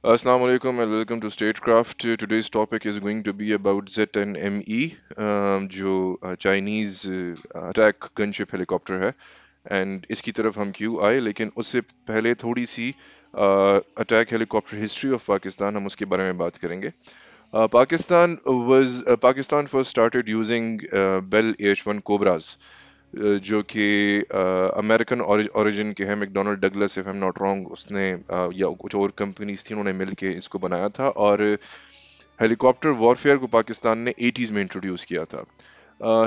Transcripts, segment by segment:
Assalamu alaikum and welcome to Statecraft. Today's topic is going to be about ZNME, um, जो Chinese attack gunship helicopter है and इसकी तरफ हम क्यों आए लेकिन उससे पहले थोड़ी सी attack helicopter history of Pakistan हम उसके बारे में बात करेंगे uh, Pakistan was Pakistan first Pakistan using Bell uh, using uh, Bell H1 uh, जो कि अमेरिकन uh, ओरिजिन के हैं McDonnell Douglas if I am not wrong उसने या कुछ और कंपनीज थी उन्होंने मिल के इसको बनाया था और हेलीकॉप्टर वॉरफेयर को पाकिस्तान ने एटीज़ में इंट्रोड्यूस किया था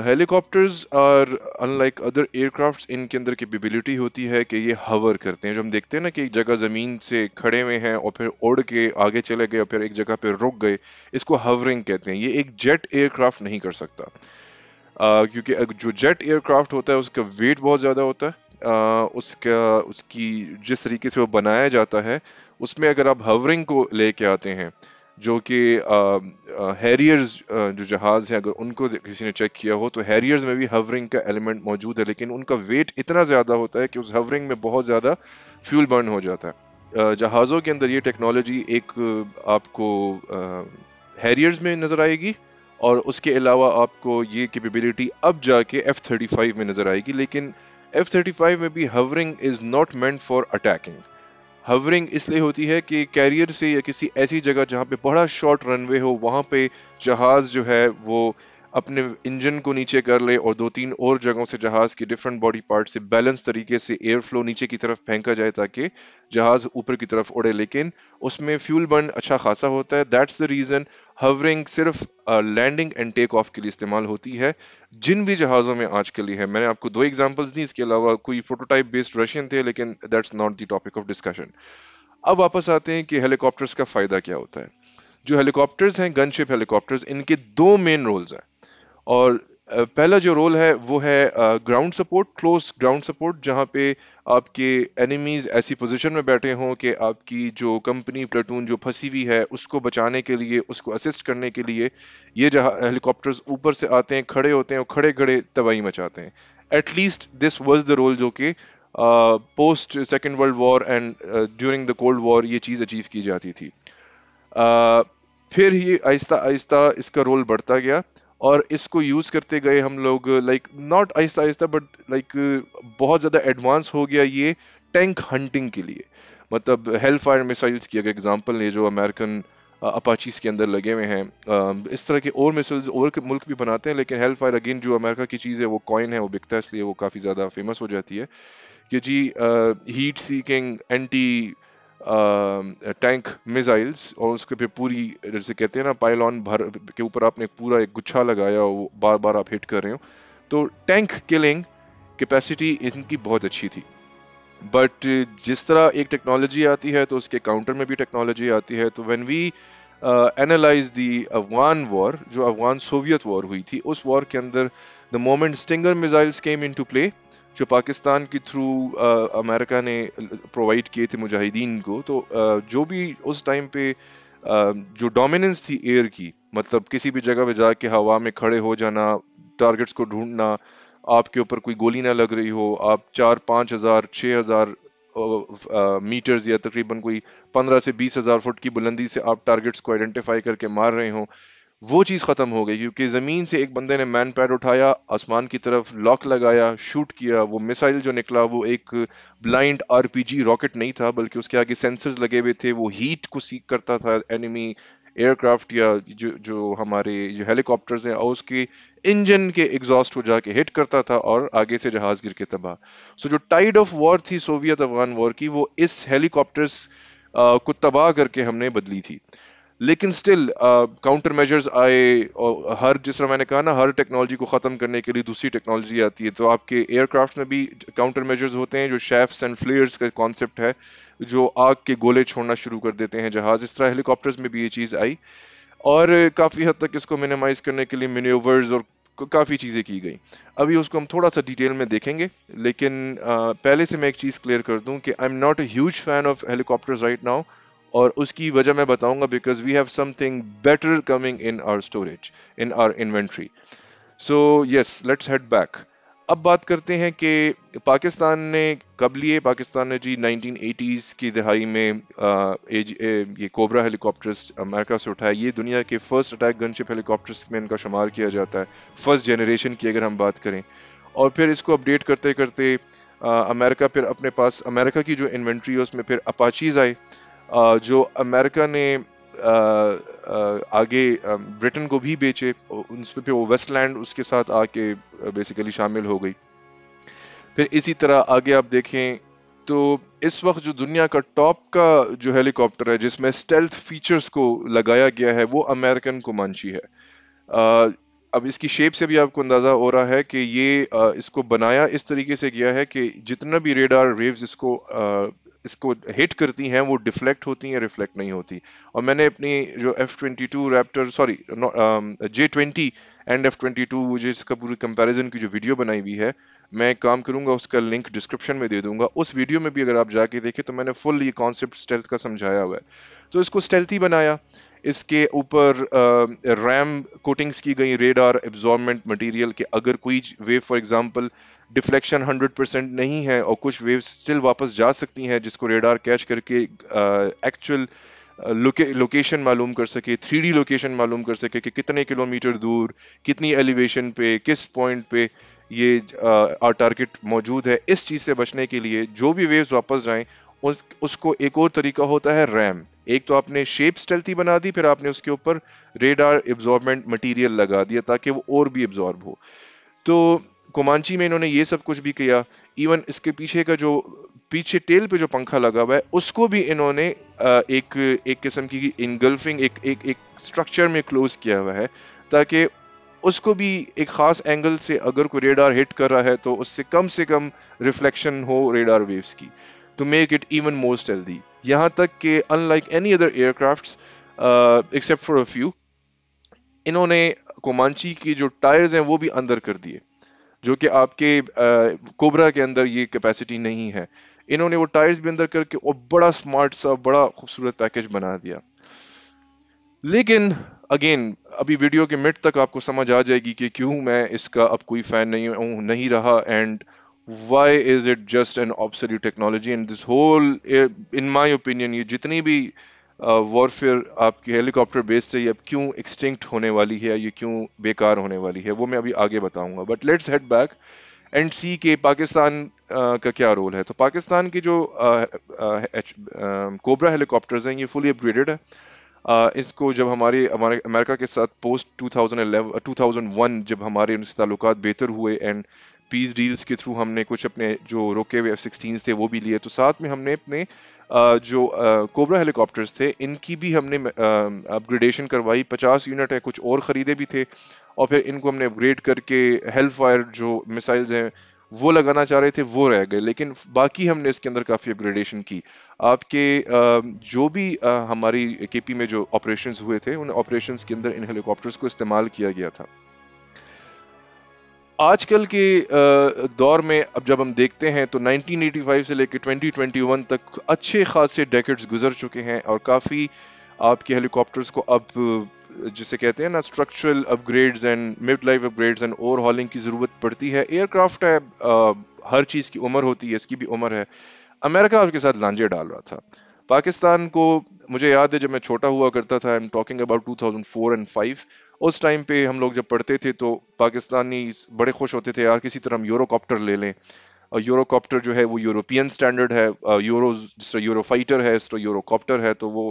helicopters are unlike other aircrafts इनके अंदर कैपेबिलिटी होती है कि ये हवर करते हैं जो हम देखते हैं ना कि एक जगह ज़मीन से खड़े हुए हैं और फिर उड़ के आगे चले गए और फिर एक जगह पर रुक गए इसको हवरिंग कहते हैं ये एक जेट एयरक्राफ्ट नहीं कर सकता uh, क्योंकि जो जेट एयरक्राफ्ट होता है उसका वेट बहुत ज़्यादा होता है आ, uh, उसका उसकी जिस तरीके से वो बनाया जाता है उसमें अगर आप हवरिंग को लेके आते हैं जो कि हैरियर्स जो जहाज़ हैं अगर उनको किसी ने चेक किया हो तो हैरियर्स में भी हवरिंग का एलिमेंट मौजूद है लेकिन उनका वेट इतना ज़्यादा होता है कि उस हवरिंग में बहुत ज़्यादा फ्यूल बर्न हो जाता है जहाज़ों के अंदर ये टेक्नोलॉजी एक आपको हैरियर्स में नज़र आएगी और उसके अलावा आपको ये कैपेबिलिटी अब जाके एफ थर्टी फाइव में नज़र आएगी लेकिन एफ थर्टी फाइव में भी hovering is not meant for attacking hovering इसलिए होती है कि कैरियर से या किसी ऐसी जगह जहाँ पे बड़ा शॉर्ट रनवे हो वहाँ पे जहाज़ जो है वो अपने इंजन को नीचे कर ले और दो तीन और जगहों से जहाज के डिफरेंट बॉडी पार्ट से बैलेंस तरीके से एयर फ्लो नीचे की तरफ फेंका जाए ताकि जहाज ऊपर की तरफ उड़े लेकिन उसमें फ्यूल बर्न अच्छा खासा होता है दैट्स द रीज़न हवरिंग सिर्फ लैंडिंग एंड टेक ऑफ के लिए इस्तेमाल होती है जिन भी जहाज़ों में आज के लिए है मैंने आपको दो एग्जाम्पल्स दी इसके अलावा कोई प्रोटोटाइप बेस्ड रशियन थे लेकिन that's not the topic of discussion अब वापस आते हैं कि हेलीकॉप्टर्स का फ़ायदा क्या होता है जो हेलीकॉप्टर्स हैं गनशिप हेलीकॉप्टर्स इनके दो मेन रोल्स हैं और पहला जो रोल है वो है ground support close ground support जहाँ पे आपके एनिमीज ऐसी पोजीशन में बैठे हों कि आपकी जो कंपनी प्लेटून जो फंसी हुई है उसको बचाने के लिए उसको असिस्ट करने के लिए ये जहाँ हेलीकॉप्टर्स ऊपर से आते हैं खड़े होते हैं और खड़े खड़े तबाही मचाते हैं at least this was the role जो कि post second world war and during the cold war ये चीज़ अचीव की जाती थी uh, फिर ही आहिस्ता आहिस्ता इसका रोल बढ़ता गया और इसको यूज़ करते गए हम लोग लाइक नॉट आहिस्ता आहिस्ता बट लाइक बहुत ज़्यादा एडवांस हो गया ये टैंक हंटिंग के लिए मतलब हेल फायर मिसाइल्स की अगर एग्ज़ाम्पल ले जो अमेरिकन अपाचीज के अंदर लगे हुए हैं इस तरह के और मिसाइल्स और मुल्क भी बनाते हैं लेकिन हेल फायर अगेन जो अमेरिका की चीज़ है वो कॉइन है वो बिकता है इसलिए वो काफ़ी ज़्यादा फेमस हो जाती है कि जी heat seeking anti tank missiles और उसके फिर पूरी जैसे कहते हैं ना पायलॉन भर के ऊपर आपने पूरा एक गुच्छा लगाया वो बार बार आप हिट कर रहे हो तो टैंक किलिंग कैपेसिटी इनकी बहुत अच्छी थी बट जिस तरह एक टेक्नोलॉजी आती है तो उसके काउंटर में भी टेक्नोलॉजी आती है तो when we analyze the Afghan war जो अफगान सोवियत वॉर हुई थी उस वॉर के अंदर the moment Stinger missiles came to play जो पाकिस्तान के थ्रू अमेरिका ने प्रोवाइड किए थे मुजाहिदीन को तो आ, जो भी उस टाइम पे आ, जो डोमिनेंस थी एयर की मतलब किसी भी जगह पे जाके हवा में खड़े हो जाना टारगेट्स को ढूंढना आपके ऊपर कोई गोली ना लग रही हो आप चार पाँच हज़ार छः हज़ार मीटर्स या तकरीबन कोई पंद्रह से बीस हज़ार फुट की बुलंदी से आप टारगेट्स को आइडेंटिफाई करके मार रहे हों वो चीज़ ख़त्म हो गई क्योंकि ज़मीन से एक बंदे ने मैन पैड उठाया आसमान की तरफ लॉक लगाया शूट किया वो मिसाइल जो निकला वो एक ब्लाइंड आरपीजी रॉकेट नहीं था बल्कि उसके आगे सेंसर्स लगे हुए थे वो हीट को सीख करता था एनिमी एयरक्राफ्ट या जो जो हमारे जो हेलीकॉप्टर्स हैं और उसके इंजन के एग्जॉस्ट को जाके हिट करता था और आगे से जहाज गिर के तबाह सो so, जो टाइड ऑफ वॉर थी सोवियत अफगान वॉर की वो इस हेलीकॉप्टर्स को तबाह करके हमने बदली थी लेकिन स्टिल काउंटर मेजर्स आए और हर जिस तरह मैंने कहा ना हर टेक्नोलॉजी को ख़त्म करने के लिए दूसरी टेक्नोलॉजी आती है तो आपके एयरक्राफ्ट में भी काउंटर मेजर्स होते हैं जो शेफ्स एंड फ्लेयर्स का कॉन्सेप्ट है जो आग के गोले छोड़ना शुरू कर देते हैं जहाज़ इस तरह हेलीकॉप्टर्स में भी ये चीज़ आई और काफ़ी हद तक इसको मिनिमाइज करने के लिए मिनोवर्स और काफ़ी चीज़ें की गई अभी उसको हम थोड़ा सा डिटेल में देखेंगे लेकिन आ, uh, पहले से मैं एक चीज़ क्लियर कर दूं कि I am not a huge fan of helicopters right now और उसकी वजह मैं बताऊंगा because we have something better coming in our storage in our inventory so yes let's head back अब बात करते हैं कि पाकिस्तान ने कब लिए पाकिस्तान ने जी 1980s की दहाई में आ, एज, ए, ये कोबरा हेलीकॉप्टर्स अमेरिका से उठाया ये दुनिया के फर्स्ट अटैक गनशिप हेलीकॉप्टर्स में इनका शुमार किया जाता है फर्स्ट जनरेशन की अगर हम बात करें और फिर इसको अपडेट करते करते अमेरिका फिर अपने पास अमेरिका की जो इन्वेंट्री है उसमें फिर अपाचीज़ आए जो अमेरिका ने आगे ब्रिटेन को भी बेचे उस फिर वो वेस्टलैंड उसके साथ आके बेसिकली शामिल हो गई फिर इसी तरह आगे आप देखें तो इस वक्त जो दुनिया का टॉप का जो हेलीकॉप्टर है जिसमें स्टेल्थ फीचर्स को लगाया गया है वो अमेरिकन को मानची है आ, अब इसकी शेप से भी आपको अंदाज़ा हो रहा है कि ये आ, इसको बनाया इस तरीके से गया है कि जितना भी रेडार वेव्स इसको इसको हिट करती हैं वो डिफ्लेक्ट होती हैं रिफ्लेक्ट नहीं होती और मैंने अपनी जो F twenty two Raptor sorry J twenty and F twenty two जिसका पूरी कंपैरिजन की जो वीडियो बनाई हुई है मैं काम करूंगा उसका लिंक डिस्क्रिप्शन में दे दूंगा उस वीडियो में भी अगर आप जाके देखें तो मैंने फुल ये कॉन्सेप्ट स्टेल्थ का समझाया हुआ है तो इसको स्टेल्थी बनाया इसके ऊपर रैम कोटिंग्स की गई रेडार एब्जॉर्बमेंट मटेरियल के अगर कोई wave for example deflection 100 percent नहीं है और कुछ वेव्स स्टिल वापस जा सकती हैं जिसको रेडार कैच करके एक्चुअल लोकेशन मालूम कर सके थ्री लोकेशन मालूम कर सके कि कितने किलोमीटर दूर कितनी एलिवेशन पे किस पॉइंट पे ये आर टारगेट मौजूद है इस चीज़ से बचने के लिए जो भी वेव्स वापस जाएं उस उसको एक और तरीका होता है रैम एक तो आपने शेप स्टेल्थी बना दी फिर आपने उसके ऊपर रेडार एब्जॉर्बमेंट मटेरियल लगा दिया ताकि वो और भी एब्जॉर्ब हो तो कोमांची में इन्होंने ये सब कुछ भी किया इवन इसके पीछे का जो पीछे टेल पे जो पंखा लगा हुआ है उसको भी इन्होंने एक एक किस्म की इनगल्फिंग एक एक एक स्ट्रक्चर में क्लोज किया हुआ है ताकि उसको भी एक ख़ास एंगल से अगर कोई रेडार हिट कर रहा है तो उससे कम से कम रिफ्लेक्शन हो रेडार वेव्स की to make it even more stealthy. यहाँ तक कि unlike any other aircrafts uh, except for a few, इन्होंने कोमांची की जो टायर्स हैं वो भी अंदर कर दिए जो कि आपके कोबरा uh, के अंदर ये कैपेसिटी नहीं है इन्होंने वो टायर्स भी अंदर करके और बड़ा स्मार्ट सा बड़ा खूबसूरत पैकेज बना दिया लेकिन अगेन अभी वीडियो के मिड तक आपको समझ आ जाएगी कि क्यों मैं इसका अब कोई फ़ैन नहीं हूँ नहीं रहा and why is it just an obsolete technology and this whole eh, in my opinion ये जितनी भी वॉरफेयर uh, आपकी हेलीकॉप्टर बेस से ये क्यों एक्सटिंक्ट होने वाली है ये क्यों बेकार होने वाली है वो मैं अभी आगे बताऊंगा but let's head back and see के पाकिस्तान uh, का क्या रोल है तो पाकिस्तान की जो Cobra uh, helicopters uh, um, हैं ये फुली अपग्रेडेड है uh, इसको जब हमारे हमारे अमेरिका के साथ पोस्ट 2011 2001 जब हमारे उनसे ताल्लुक बेहतर हुए एंड पीस डील्स के थ्रू हमने कुछ अपने जो रोके हुए एफ सिक्सटीन थे वो भी लिए तो साथ में हमने अपने जो कोबरा हेलीकॉप्टर्स थे इनकी भी हमने अपग्रेडेशन करवाई पचास यूनिट है कुछ और ख़रीदे भी थे और फिर इनको हमने अपग्रेड करके हेल्प फायर जो मिसाइल्स हैं वो लगाना चाह रहे थे वो रह गए लेकिन बाकी हमने इसके अंदर काफ़ी अपग्रेडेशन की आपके जो भी हमारी केपी में जो ऑपरेशंस हुए थे उन ऑपरेशंस के अंदर इन हेलीकॉप्टर्स को इस्तेमाल किया गया था आजकल के दौर में अब जब हम देखते हैं तो 1985 से लेकर 2021 तक अच्छे खासे डेकेट्स गुजर चुके हैं और काफ़ी आपके हेलीकॉप्टर्स को अब जिसे कहते हैं ना structural upgrades and mid life upgrades and overhauling की ज़रूरत पड़ती है एयरक्राफ्ट है हर चीज़ की उम्र होती है इसकी भी उम्र है अमेरिका उसके साथ लांझे डाल रहा था पाकिस्तान को मुझे याद है जब मैं छोटा हुआ करता था I am talking about 2004 and five उस टाइम पे हम लोग जब पढ़ते थे तो पाकिस्तानी बड़े खुश होते थे यार किसी तरह हम यूरोकॉप्टर ले लें यूरोकॉप्टर जो है वो यूरोपियन स्टैंडर्ड है यूरो जिस तरह यूरोफाइटर है इस तरह यूरोकॉप्टर है तो वो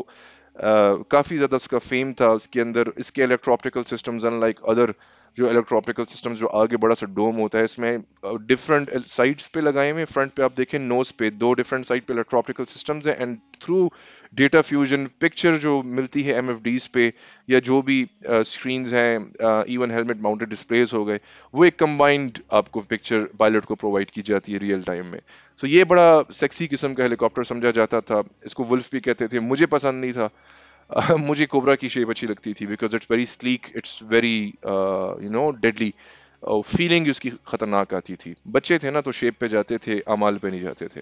काफ़ी ज़्यादा उसका फेम था उसके अंदर इसके electro optical systems unlike other जो इलेक्ट्रॉपिकल सिस्टम जो आगे बड़ा सा डोम होता है इसमें डिफरेंट साइड्स पे लगाए हुए फ्रंट पे आप देखें नोज पे दो डिफरेंट साइड पे इलेक्ट्रॉपिकल सिस्टम्स हैं and through data fusion picture जो मिलती है एम पे या जो भी स्क्रीन uh, हैं इवन हेलमेट माउंटेड डिस्प्लेस हो गए वो एक कंबाइंड आपको पिक्चर पायलट को प्रोवाइड की जाती है रियल टाइम में सो so ये बड़ा सेक्सी किस्म का हेलीकॉप्टर समझा जाता था इसको वुल्फ भी कहते थे मुझे पसंद नहीं था मुझे कोबरा की शेप अच्छी लगती थी because it's very sleek it's very you know deadly feeling उसकी ख़तरनाक आती थी बच्चे थे ना तो शेप पे जाते थे अमाल पे नहीं जाते थे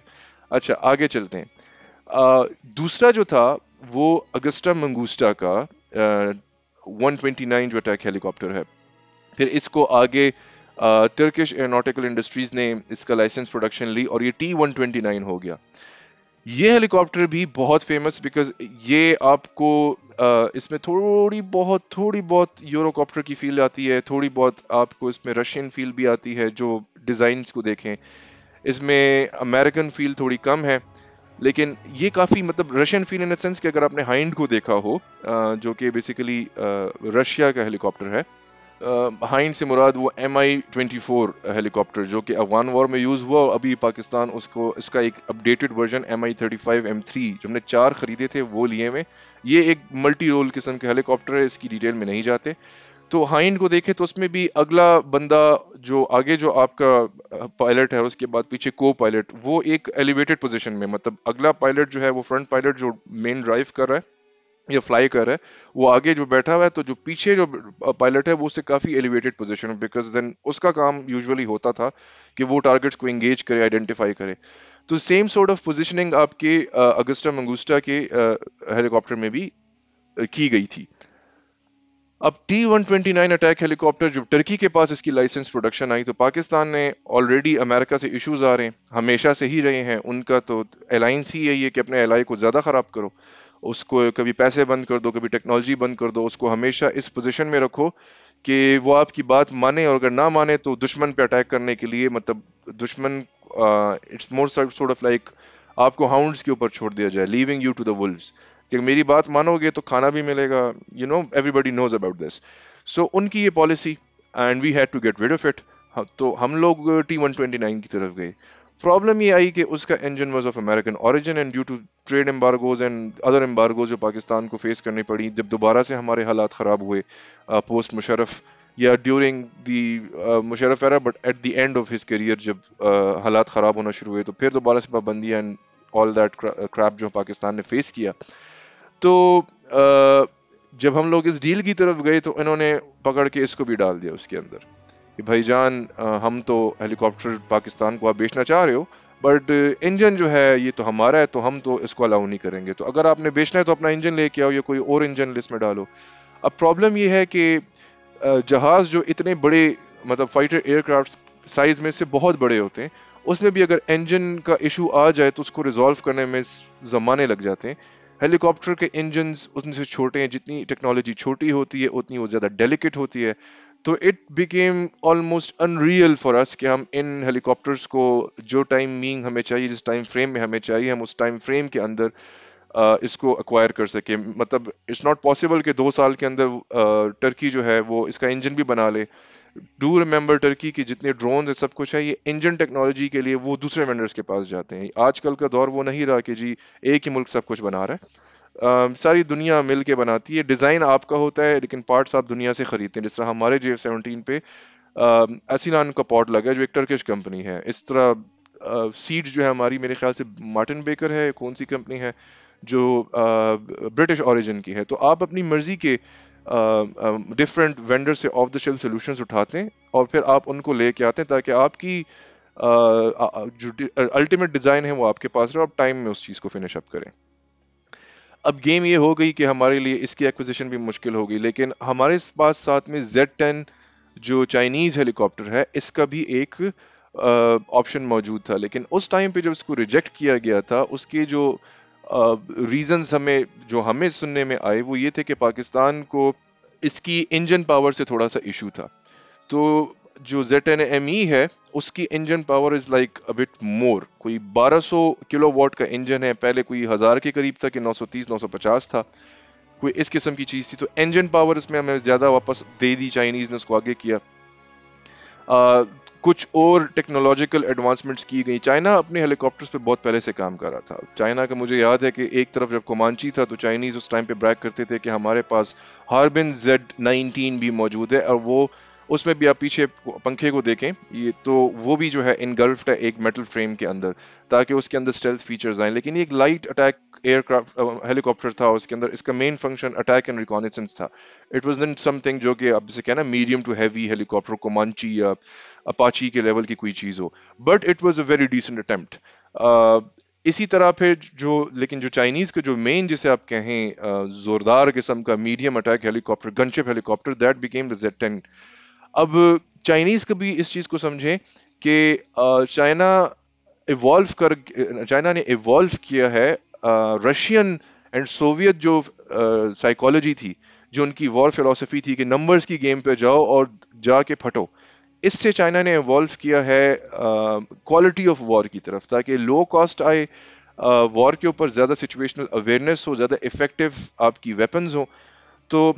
अच्छा आगे चलते हैं uh, दूसरा जो था वो अगस्टा मंगूस्टा का वन ट्वेंटी जो अटैक हेलीकॉप्टर है फिर इसको आगे टर्किश एयरोनॉटिकल इंडस्ट्रीज़ ने इसका लाइसेंस प्रोडक्शन ली और ये टी वन ट्वेंटी नाइन हो गया ये हेलीकॉप्टर भी बहुत फेमस बिकॉज ये आपको इसमें थोड़ी बहुत थोड़ी बहुत यूरोकॉप्टर की फील आती है थोड़ी बहुत आपको इसमें रशियन फील भी आती है जो डिज़ाइंस को देखें इसमें अमेरिकन फील थोड़ी कम है लेकिन ये काफ़ी मतलब Russian feel in the sense कि अगर आपने हाइंड को देखा हो जो कि बेसिकली रशिया का हेलीकॉप्टर है हाइंड से मुराद वो M I twenty four helicopter जो कि अफगान वॉर में यूज़ हुआ और अभी पाकिस्तान उसको इसका एक updated version M I thirty five M three जो हमने चार ख़रीदे थे वो लिए हुए ये एक मल्टी रोल किस्म के हेलीकॉप्टर है इसकी डिटेल में नहीं जाते तो हाइंड को देखें तो उसमें भी अगला बंदा जो आगे जो आपका पायलट है उसके बाद पीछे को पायलट वो एक एलिवेटेड पोजिशन में मतलब अगला पायलट जो है वो फ्रंट पायलट जो मेन ड्राइव कर रहा है ये फ्लाई कर रहा है वो आगे जो बैठा हुआ है तो जो पीछे जो पायलट है वो उससे काफ़ी एलिवेटेड पोजीशन में बिकॉज देन उसका काम यूजुअली होता था कि वो टारगेट्स को इंगेज करे आइडेंटिफाई करे तो सेम सॉर्ट ऑफ पोजीशनिंग आपके अगस्टा मंगूस्टा के हेलीकॉप्टर में भी की गई थी अब T one twenty nine attack helicopter जब टर्की के पास इसकी लाइसेंस प्रोडक्शन आई तो पाकिस्तान ने ऑलरेडी अमेरिका से इश्यूज आ रहे हैं हमेशा से ही रहे हैं उनका तो अलाइंस ही है ये कि अपने एलाई को ज़्यादा ख़राब करो उसको कभी पैसे बंद कर दो कभी टेक्नोलॉजी बंद कर दो उसको हमेशा इस पोजीशन में रखो कि वो आपकी बात माने और अगर ना माने तो दुश्मन पे अटैक करने के लिए मतलब दुश्मन it's more sort of like आपको हाउंड्स के ऊपर छोड़ दिया जाए leaving you to the wolves कि मेरी बात मानोगे तो खाना भी मिलेगा you know everybody knows about this so उनकी ये policy and we had to get rid of it तो हम लोग टी वन नाइन की तरफ गए प्रॉब्लम ये आई कि उसका engine was of American origin and due to trade embargoes and other embargoes जो पाकिस्तान को फेस करनी पड़ी जब दोबारा से हमारे हालात ख़राब हुए पोस्ट uh, मुशरफ या during the Musharraf era but at the end of his career जब uh, हालात ख़राब होना शुरू हुए तो फिर दोबारा से पाबंदी एंड ऑल दैट क्रैप जो पाकिस्तान ने फेस किया तो uh, जब हम लोग इस डील की तरफ गए तो इन्होंने पकड़ के इसको भी डाल दिया उसके अंदर कि जान हम तो हेलीकॉप्टर पाकिस्तान को आप बेचना चाह रहे हो बट इंजन जो है ये तो हमारा है तो हम तो इसको अलाउ नहीं करेंगे तो अगर आपने बेचना है तो अपना इंजन लेके आओ या कोई और इंजन लिस्ट में डालो अब प्रॉब्लम ये है कि जहाज़ जो इतने बड़े मतलब फाइटर एयरक्राफ्ट साइज़ में से बहुत बड़े होते हैं उसमें भी अगर इंजन का इशू आ जाए तो उसको रिजॉल्व करने में ज़माने लग जाते हैं हेलीकॉप्टर के इंजन उतने से छोटे हैं जितनी टेक्नोलॉजी छोटी होती है उतनी वो ज़्यादा डेलिकेट होती है तो it became almost unreal for us कि हम इन हेलीकॉप्टर्स को जो टाइम मीन हमें चाहिए जिस टाइम फ्रेम में हमें चाहिए हम उस टाइम फ्रेम के अंदर आ, इसको अक्वायर कर सके मतलब इट्स नॉट पॉसिबल कि दो साल के अंदर टर्की जो है वो इसका इंजन भी बना ले डू रिमेंबर टर्की की जितने ड्रोन है सब कुछ है ये इंजन टेक्नोलॉजी के लिए वो दूसरे वेंडर्स के पास जाते हैं आजकल का दौर वो नहीं रहा कि जी एक ही मुल्क सब कुछ बना रहा है आ, सारी दुनिया मिल के बनाती है डिज़ाइन आपका होता है लेकिन पार्ट्स आप दुनिया से ख़रीदते हैं जिस तरह हमारे जे सेवनटीन पे असीलान का पॉट लगा है जो एक टर्किश कंपनी है इस तरह आ, सीट जो है हमारी मेरे ख्याल से मार्टिन बेकर है कौन सी कंपनी है जो ब्रिटिश ऑरिजिन की है तो आप अपनी मर्ज़ी के डिफरेंट वेंडर से ऑफ द शेल सोल्यूशन उठाते हैं और फिर आप उनको ले आते हैं ताकि आपकी आ, जो अल्टीमेट डिज़ाइन है वो आपके पास रहे और आप टाइम में उस चीज़ को फिनिश अप करें अब गेम ये हो गई कि हमारे लिए इसकी एक्विजिशन भी मुश्किल होगी लेकिन हमारे पास साथ में जेड टेन जो चाइनीज हेलीकॉप्टर है इसका भी एक ऑप्शन मौजूद था लेकिन उस टाइम पे जब इसको रिजेक्ट किया गया था उसके जो रीजंस हमें जो हमें सुनने में आए वो ये थे कि पाकिस्तान को इसकी इंजन पावर से थोड़ा सा इशू था तो जो एन एम ई है उसकी engine power is like a bit more कोई 1200 किलोवाट का इंजन है पहले कोई हज़ार के करीब था कि 930 950 था कोई इस किस्म की चीज़ थी तो इंजन पावर इसमें हमें ज़्यादा वापस दे दी चाइनीज़ ने उसको आगे किया आ, कुछ और टेक्नोलॉजिकल एडवांसमेंट्स की गई चाइना अपने हेलीकॉप्टर्स पे बहुत पहले से काम कर रहा था चाइना का मुझे याद है कि एक तरफ जब कोमांची था तो चाइनीज़ उस टाइम पे ब्रैक करते थे कि हमारे पास हार्बिन जेड नाइनटीन भी मौजूद है और वो उसमें भी आप पीछे पंखे को देखें ये तो वो भी जो है इनगल्फ्ड है एक मेटल फ्रेम के अंदर ताकि उसके अंदर स्टेल्थ फीचर्स आए लेकिन ये एक लाइट अटैक एयरक्राफ्ट हेलीकॉप्टर था उसके अंदर इसका main function attack and reconnaissance था इट वॉज दिन समथिंग जो कि आप जैसे कहना मीडियम टू हैवी हेलीकॉप्टर को मांची या अपाची के लेवल की कोई चीज़ हो but it was a very decent attempt इसी तरह फिर जो लेकिन जो चाइनीज़ का जो मेन जिसे आप कहें ज़ोरदार किस्म का medium attack helicopter gunship helicopter that became the Z ten अब चाइनीज कभी इस चीज को समझें कि चाइना इवॉल्व कर चाइना ने इवॉल्व किया है रशियन एंड सोवियत जो साइकोलॉजी थी जो उनकी वॉर फिलोसफी थी कि नंबर्स की गेम पे जाओ और जाके फटो इससे चाइना ने इवॉल्व किया है क्वालिटी ऑफ वॉर की तरफ ताकि लो कॉस्ट आए वॉर के ऊपर ज़्यादा सिचुएशनल अवेयरनेस हो ज़्यादा इफेक्टिव आपकी वेपन्स हो तो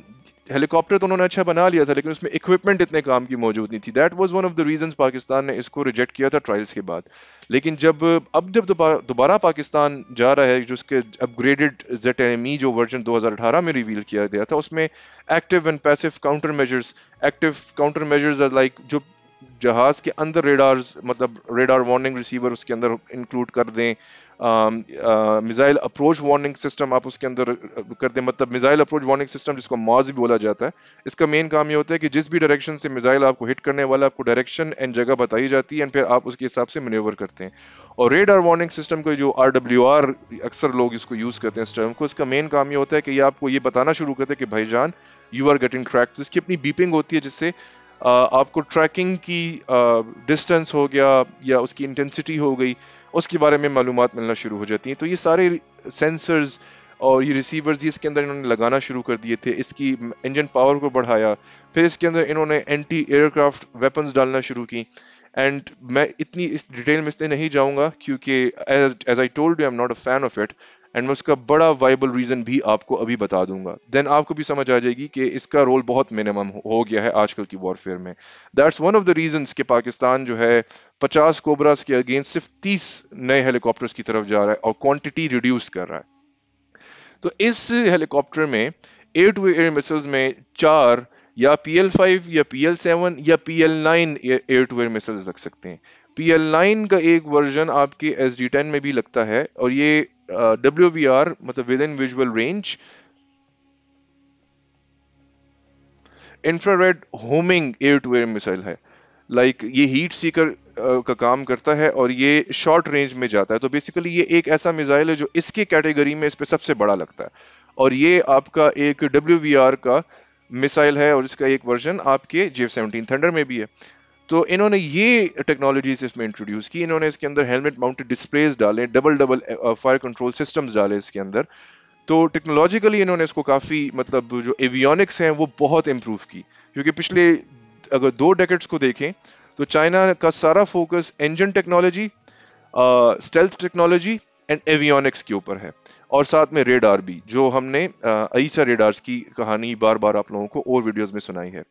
हेलीकॉप्टर तो उन्होंने अच्छा बना लिया था लेकिन उसमें इक्विपमेंट इतने काम की मौजूद नहीं थी that was one of the reasons Pakistan ने इसको रिजेक्ट किया था ट्रायल्स के बाद लेकिन जब अब जब दोबारा पाकिस्तान जा रहा है जो उसके अपग्रेडेड एम e, जो वर्जन 2018 में रिवील किया गया था उसमें active and passive counter measures active counter measures like जो जहाज के अंदर रेडार मतलब रेडार वार्निंग रिसीवर उसके अंदर इंक्लूड कर दें मिसाइल अप्रोच वार्निंग सिस्टम आप उसके अंदर कर दें मतलब मिसाइल अप्रोच वार्निंग सिस्टम जिसको मॉज भी बोला जाता है इसका मेन काम ये होता है कि जिस भी डायरेक्शन से मिसाइल आपको हिट करने वाला आपको डायरेक्शन एंड जगह बताई जाती है एंड फिर आप उसके हिसाब से मेनेवर करते हैं और रेडार वार्निंग सिस्टम का जो आर डब्ल्यू आर अक्सर लोग इसको यूज़ करते हैं इस टर्म को इसका मेन काम ये होता है कि ये आपको ये बताना शुरू करते हैं कि भाई जान यू आर गेटिंग ट्रैक तो इसकी अपनी बीपिंग होती है जिससे आपको ट्रैकिंग की डिस्टेंस हो गया या उसकी इंटेंसिटी हो गई उसके बारे में मालूम मिलना शुरू हो जाती हैं तो ये सारे सेंसर्स और ये रिसीवर्स इसके अंदर इन्होंने लगाना शुरू कर दिए थे इसकी इंजन पावर को बढ़ाया फिर इसके अंदर इन्होंने एंटी एयरक्राफ्ट वेपन्स डालना शुरू की एंड मैं इतनी इस डिटेल में इसने नहीं जाऊंगा क्योंकि as I told you I am not a fan of it and मैं उसका बड़ा वाइबल रीज़न भी आपको अभी बता दूंगा देन आपको भी समझ आ जाएगी कि इसका रोल बहुत मिनिमम हो गया है आजकल की वॉरफेयर में that's one of the reason कि पाकिस्तान जो है 50 कोबरास के अगेंस्ट सिर्फ 30 नए हेलीकॉप्टर्स की तरफ जा रहा है और क्वांटिटी रिड्यूस कर रहा है तो इस हेलीकॉप्टर में एयर टू एयर मिसल्स में चार या पी एल फाइव या पी एल सेवन या P L nine air to air missiles लग सकते हैं पी एल नाइन का एक वर्जन आपके एस डी टेन में भी लगता है और ये डब्ल्यू वी आर मतलब within visual range infrared homing air to air missile है लाइक like, ये हीट सीकर uh, का काम करता है और ये शॉर्ट रेंज में जाता है तो बेसिकली ये एक ऐसा मिसाइल है जो इसकी कैटेगरी में इस पर सबसे बड़ा लगता है और ये आपका एक डब्ल्यू वी आर का मिसाइल है और इसका एक वर्जन आपके जेव सेवनटीन थंडर में भी है तो इन्होंने ये टेक्नोलॉजीज इसमें इंट्रोड्यूस की इन्होंने इसके अंदर हेलमेट माउंटेड डिस्प्लेस डाले double double fire control systems डाले इसके अंदर तो टेक्नोलॉजिकली इन्होंने इसको काफ़ी मतलब जो एवियोनिक्स हैं वो बहुत इम्प्रूव की क्योंकि पिछले अगर दो डेकेट्स को देखें तो चाइना का सारा focus engine technology stealth technology and avionics के ऊपर है और साथ में रेडार भी जो हमने अईसा रेडार्स की कहानी बार बार आप लोगों को और वीडियोस में सुनाई है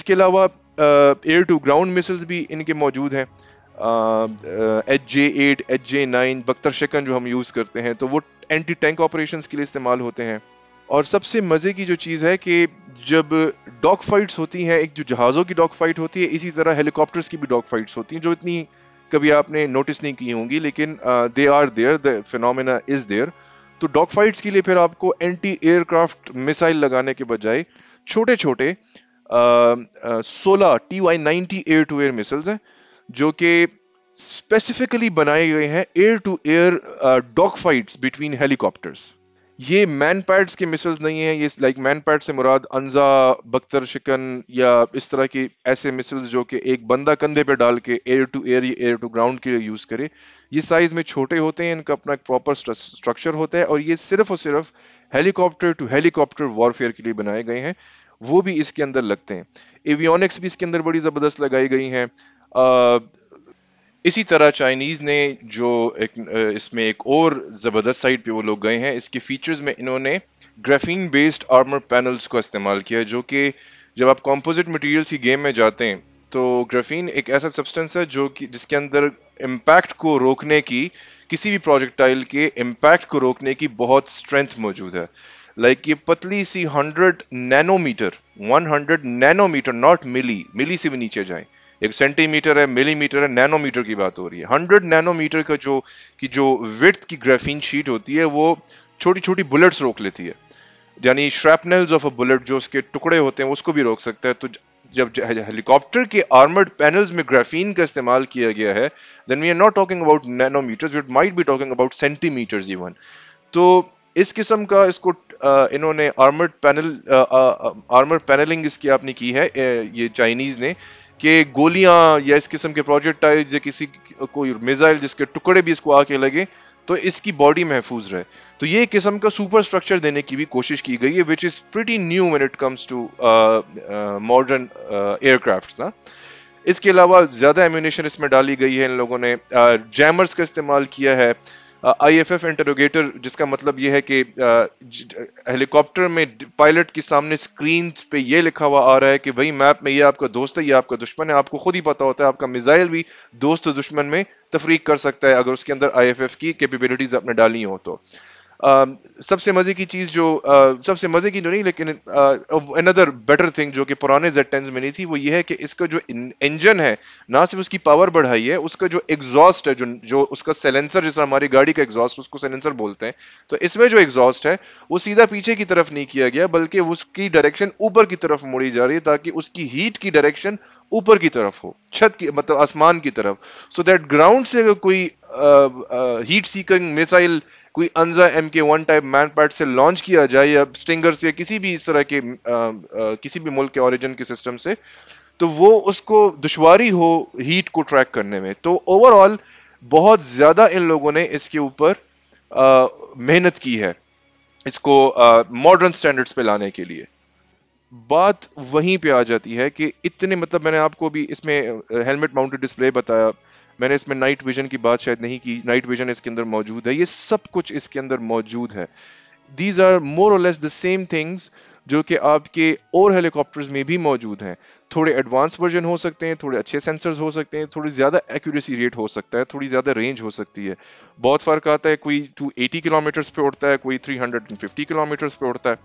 इसके अलावा एयर टू ग्राउंड मिसल्स भी इनके मौजूद हैं H J eight H J nine Baktar Shikan जो हम यूज़ करते हैं तो वो एंटी टैंक ऑपरेशन के लिए इस्तेमाल होते हैं और सबसे मज़े की जो चीज़ है कि जब डॉग फाइट्स होती हैं एक जो जहाज़ों की डॉग फाइट होती है इसी तरह हेलीकॉप्टर्स की भी डॉग फाइट्स होती हैं जो इतनी कभी आपने नोटिस नहीं की होंगी लेकिन they are there the phenomena is there तो डॉग फाइट्स के लिए फिर आपको एंटी एयरक्राफ्ट मिसाइल लगाने के बजाय छोटे छोटे सोलह T Y ninety air to air missiles हैं जो कि स्पेसिफिकली बनाए गए हैं air to air dog fights between helicopters ये मैन पैड्स के मिसल्स नहीं है ये लाइक मैन पैड से मुराद अनजा बख्तर शिकन या इस तरह की ऐसे मिसल्स जो कि एक बंदा कंधे पे डाल के एयर टू एयर या एयर टू ग्राउंड के लिए यूज़ करे ये साइज में छोटे होते हैं इनका अपना एक प्रॉपर स्ट्रक्चर होता है और ये सिर्फ और सिर्फ हेलीकॉप्टर टू हेलीकॉप्टर वॉरफेयर के लिए बनाए गए हैं वो भी इसके अंदर लगते हैं एवियोनिक्स भी इसके अंदर बड़ी ज़बरदस्त लगाई गई हैं इसी तरह चाइनीज़ ने जो एक इसमें एक और ज़बरदस्त साइड पे वो लोग गए हैं इसके फीचर्स में इन्होंने ग्रेफीन बेस्ड आर्मर पैनल्स का इस्तेमाल किया जो कि जब आप कॉम्पोजिट मटेरियल्स की गेम में जाते हैं तो ग्राफीन एक ऐसा सब्सटेंस है जो कि जिसके अंदर इम्पैक्ट को रोकने की किसी भी प्रोजेक्टाइल के इम्पैक्ट को रोकने की बहुत स्ट्रेंथ मौजूद है लाइक ये पतली सी 100 nanometre 100 nanometre not milli milli से भी नीचे जाए एक सेंटीमीटर है मिलीमीटर है नैनोमीटर की बात हो रही है 100 नैनोमीटर का जो कि जो विथ की ग्रेफिन शीट होती है वो छोटी छोटी बुलेट्स रोक लेती है यानी श्रैपनल्स ऑफ अ बुलेट जो उसके टुकड़े होते हैं उसको भी रोक सकता है तो जब हेलीकॉप्टर के आर्मर्ड पैनल्स में ग्राफीन का इस्तेमाल किया गया है then we are not talking about nanometres we might be talking about centimetres even तो इस किस्म का इसको इन्होंने आर्मर्ड पैनल आर्मर पैनलिंग इसकी आपने की है ये चाइनीज़ ने कि गोलियां या इस किस्म के प्रोजेक्टाइल्स या किसी कोई मिज़ाइल जिसके टुकड़े भी इसको आके लगे तो इसकी बॉडी महफूज रहे तो ये किस्म का सुपर स्ट्रक्चर देने की भी कोशिश की गई है which is pretty new when it comes to modern aircraft ना इसके अलावा ज़्यादा एम्यूनेशन इसमें डाली गई है इन लोगों ने जैमर्स uh, का इस्तेमाल किया है आईएफएफ इंटरोगेटर जिसका मतलब यह है कि हेलीकॉप्टर में पायलट के सामने स्क्रीन पे ये लिखा हुआ आ रहा है कि भाई मैप में ये आपका दोस्त है ये आपका दुश्मन है आपको खुद ही पता होता है आपका मिसाइल भी दोस्त दुश्मन में तफरीक कर सकता है अगर उसके अंदर आईएफएफ की कैपेबिलिटीज आपने डाली हो तो Um, सबसे मजे की चीज जो uh, सबसे मजे की तो नहीं लेकिन अनदर बेटर थिंग जो कि पुराने जेड टेंस में नहीं थी वो ये है कि इसका जो इंजन है ना सिर्फ उसकी पावर बढ़ाई है उसका जो एग्जॉस्ट है जो जो उसका सेलेंसर जिस हमारी गाड़ी का एग्जॉस्ट उसको सेलेंसर बोलते हैं तो इसमें जो एग्जॉस्ट है वो सीधा पीछे की तरफ नहीं किया गया बल्कि उसकी डायरेक्शन ऊपर की तरफ मुड़ी जा रही है ताकि उसकी हीट की डायरेक्शन ऊपर की तरफ हो छत की मतलब आसमान की तरफ सो दैट ग्राउंड से कोई हीट सीकिंग मिसाइल कोई Anza M K one type man pad से लॉन्च किया जाए या स्टिंगर से किसी भी इस तरह के आ, आ, किसी भी मुल्क के ऑरिजन के सिस्टम से तो वो उसको दुशारी हो हीट को ट्रैक करने में तो ओवरऑल बहुत ज़्यादा इन लोगों ने इसके ऊपर मेहनत की है इसको मॉडर्न स्टैंडर्ड्स पे लाने के लिए बात वहीं पे आ जाती है कि इतने मतलब मैंने आपको भी इसमें हेलमेट माउंटेड डिस्प्ले बताया मैंने इसमें नाइट विजन की बात शायद नहीं की नाइट विजन इसके अंदर मौजूद है ये सब कुछ इसके अंदर मौजूद है दीज आर मोर और लेस द सेम थिंग्स जो कि आपके और हेलीकॉप्टर्स में भी मौजूद हैं थोड़े एडवांस वर्जन हो सकते हैं थोड़े अच्छे सेंसर्स हो सकते हैं थोड़ी ज़्यादा एक्यूरेसी रेट हो सकता है थोड़ी ज़्यादा रेंज हो सकती है बहुत फ़र्क आता है कोई 280 किलोमीटर्स पे उड़ता है कोई 350 किलोमीटर्स पे उड़ता है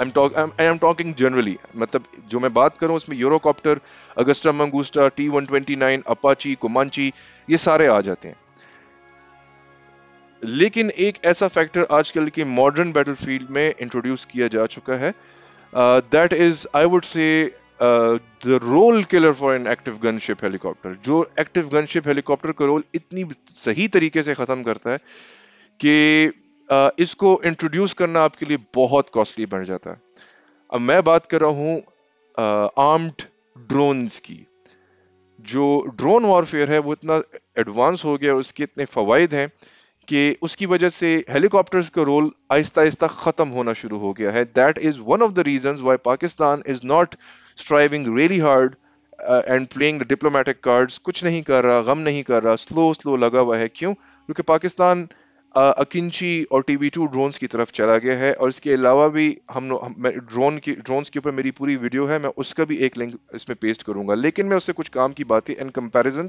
I'm talk, I'm, I am talking generally मतलब जो मैं बात करूँ उसमें Eurocopter Agusta Mangusta T one twenty nine Apache Comanche ये सारे आ जाते हैं लेकिन एक ऐसा फैक्टर आजकल के मॉडर्न बैटलफील्ड में इंट्रोड्यूस किया जा चुका है that is I would say the role killer for an active gunship helicopter जो एक्टिव गनशिप हेलीकॉप्टर का रोल इतनी सही तरीके से ख़त्म करता है कि इसको इंट्रोड्यूस करना आपके लिए बहुत कॉस्टली बन जाता है अब मैं बात कर रहा हूँ आर्म्ड ड्रोन्स की जो ड्रोन वॉरफेयर है वो इतना एडवांस हो गया उसके इतने फ़वाद हैं कि उसकी वजह से हेलीकॉप्टर्स का रोल आहिस्ता आहिस्ता ख़त्म होना शुरू हो गया है that is one of the reason why Pakistan is not striving really hard and playing the diplomatic cards कुछ नहीं कर रहा गम नहीं कर रहा स्लो स्लो लगा हुआ है क्यों क्योंकि पाकिस्तान अकिंची और टी वी टू ड्रोन्स की तरफ चला गया है और इसके अलावा भी हम, हम ड्रोन की ड्रोन्स के ऊपर मेरी पूरी वीडियो है मैं उसका भी एक लिंक इसमें पेस्ट करूंगा लेकिन मैं उससे कुछ काम की बातें एंड कंपेरिजन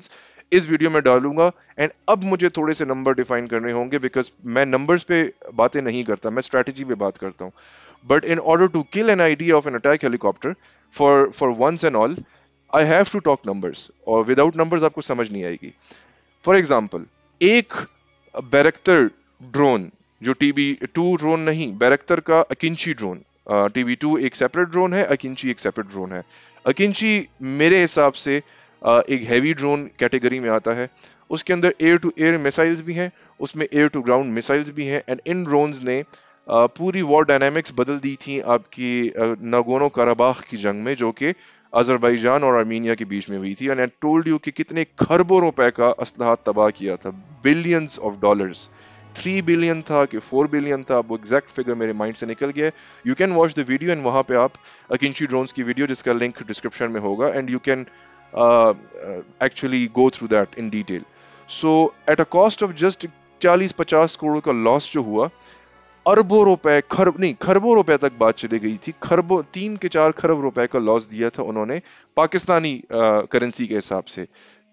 इस वीडियो में डालूंगा एंड अब मुझे थोड़े से नंबर डिफाइन करने होंगे बिकॉज मैं नंबर्स पे बातें नहीं करता मैं स्ट्रैटेजी पे बात करता हूँ but in order to kill an idea of an attack helicopter for for once and all I have to talk numbers और विदाउट नंबर्स आपको समझ नहीं आएगी फॉर एग्जाम्पल एक बैरक्तर ड्रोन जो टी बी टू ड्रोन नहीं Bayraktar का Akinci drone T B two एक सेपरेट ड्रोन है अकिंची एक सेपरेट ड्रोन है अकिंची मेरे हिसाब से uh, एक हैवी ड्रोन कैटेगरी में आता है उसके अंदर एयर टू एयर मिसाइल्स भी हैं उसमें एयर टू ग्राउंड मिसाइल्स भी हैं एंड इन ड्रोन्स ने uh, पूरी वॉर डायनामिक्स बदल दी थी आपकी नगोनो नागोनो कराबाख की जंग में जो कि अजरबैजान और आर्मीनिया के बीच में हुई थी एंड आई टोल्ड यू कि कितने खरबों रुपए का असलहा तबाह किया था billions of dollars three billion था कि फोर बिलियन था वो एग्जैक्ट फिगर मेरे माइंड से निकल गया you can watch the video and वहाँ पे आप अकिंची ड्रोन्स की वीडियो जिसका लिंक डिस्क्रिप्शन में होगा and you can actually go through that in detail so at a cost of just चालीस पचास करोड़ का लॉस जो हुआ अरबों रुपए खरब नहीं खरबों रुपए तक बात चली गई थी खरबों तीन के चार खरब रुपए का लॉस दिया था उन्होंने पाकिस्तानी करेंसी के हिसाब से